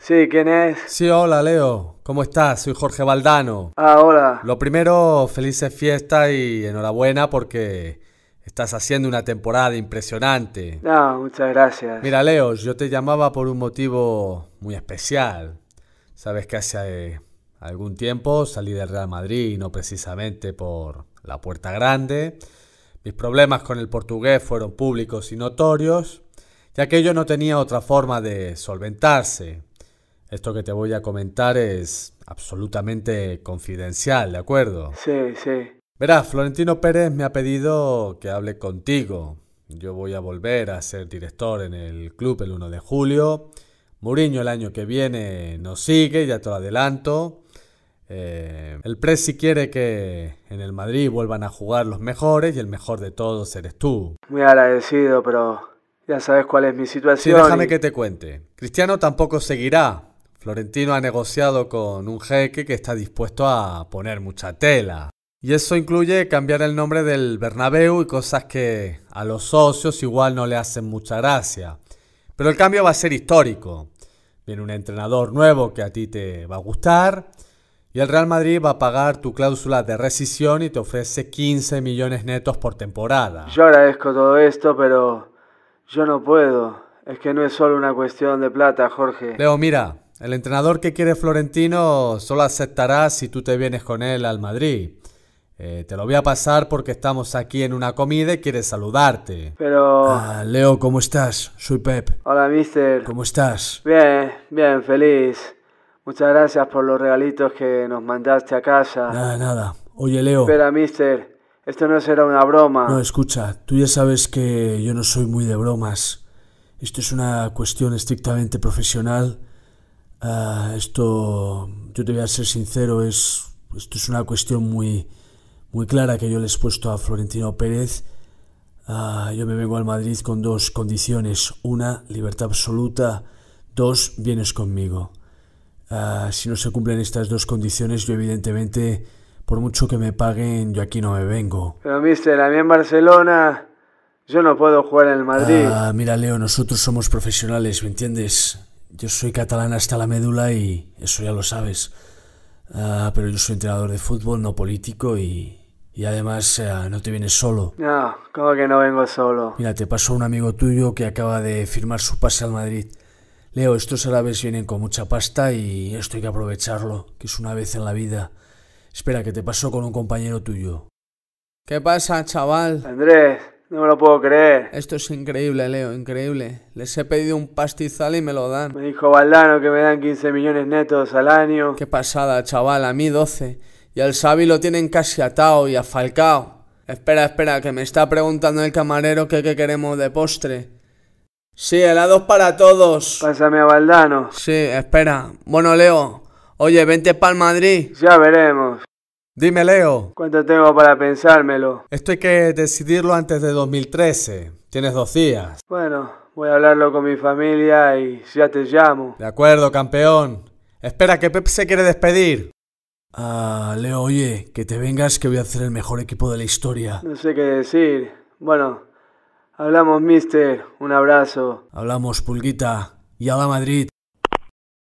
Sí, ¿quién es? Sí, hola Leo, ¿cómo estás? Soy Jorge Valdano. Ah, hola. Lo primero, felices fiestas y enhorabuena porque estás haciendo una temporada impresionante. No, ah, muchas gracias. Mira Leo, yo te llamaba por un motivo muy especial. Sabes que hace algún tiempo salí del Real Madrid, no precisamente por la puerta grande, mis problemas con el portugués fueron públicos y notorios, ya que yo no tenía otra forma de solventarse. Esto que te voy a comentar es absolutamente confidencial, ¿de acuerdo? Sí, sí. Verás, Florentino Pérez me ha pedido que hable contigo. Yo voy a volver a ser director en el club el 1 de julio. Muriño el año que viene nos sigue, ya te lo adelanto. Eh, el Presi quiere que en el Madrid vuelvan a jugar los mejores y el mejor de todos eres tú. Muy agradecido, pero ya sabes cuál es mi situación. Sí, déjame que te cuente. Cristiano tampoco seguirá. Florentino ha negociado con un jeque que está dispuesto a poner mucha tela. Y eso incluye cambiar el nombre del Bernabéu y cosas que a los socios igual no le hacen mucha gracia. Pero el cambio va a ser histórico. Viene un entrenador nuevo que a ti te va a gustar y el Real Madrid va a pagar tu cláusula de rescisión y te ofrece 15 millones netos por temporada. Yo agradezco todo esto, pero yo no puedo. Es que no es solo una cuestión de plata, Jorge. Leo, mira, el entrenador que quiere Florentino solo aceptará si tú te vienes con él al Madrid. Eh, te lo voy a pasar porque estamos aquí en una comida y quiere saludarte. Pero... Ah, Leo, ¿cómo estás? Soy Pep. Hola, mister. ¿Cómo estás? Bien, bien, feliz. Muchas gracias por los regalitos que nos mandaste a casa. Nada, nada. Oye, Leo. Espera, mister. Esto no será una broma. No, escucha, tú ya sabes que yo no soy muy de bromas. Esto es una cuestión estrictamente profesional. Ah, esto, yo te voy a ser sincero, es, esto es una cuestión muy, muy clara que yo le he expuesto a Florentino Pérez. Ah, yo me vengo al Madrid con dos condiciones. Una, libertad absoluta. Dos, vienes conmigo. Ah, si no se cumplen estas dos condiciones, yo evidentemente, por mucho que me paguen, yo aquí no me vengo. Pero, mister, a mí en Barcelona yo no puedo jugar en el Madrid. Ah, mira, Leo, nosotros somos profesionales, ¿me entiendes? Yo soy catalán hasta la médula y eso ya lo sabes. Ah, pero yo soy entrenador de fútbol, no político y, además eh, no te vienes solo. No, ¿cómo que no vengo solo? Mira, te pasó un amigo tuyo que acaba de firmar su pase al Madrid. Leo, estos árabes vienen con mucha pasta y esto hay que aprovecharlo, que es una vez en la vida. Espera, que te pasó con un compañero tuyo. ¿Qué pasa, chaval? Andrés, no me lo puedo creer. Esto es increíble, Leo, increíble. Les he pedido un pastizal y me lo dan. Me dijo Valdano que me dan 15 millones netos al año. Qué pasada, chaval, a mí 12. Y al Savi lo tienen casi atado y afalcao. Espera, espera, que me está preguntando el camarero qué queremos de postre. Sí, helados para todos. Pásame a Valdano. Sí, espera. Bueno, Leo. Oye, vente para el Madrid. Ya veremos. Dime, Leo. ¿Cuánto tengo para pensármelo? Esto hay que decidirlo antes de 2013. Tienes dos días. Bueno, voy a hablarlo con mi familia y ya te llamo. De acuerdo, campeón. Espera, que Pep se quiere despedir. Ah, Leo, oye, que te vengas que voy a hacer el mejor equipo de la historia. No sé qué decir. Bueno, Hablamos, mister. Un abrazo. Hablamos, Pulguita. Y a la Madrid.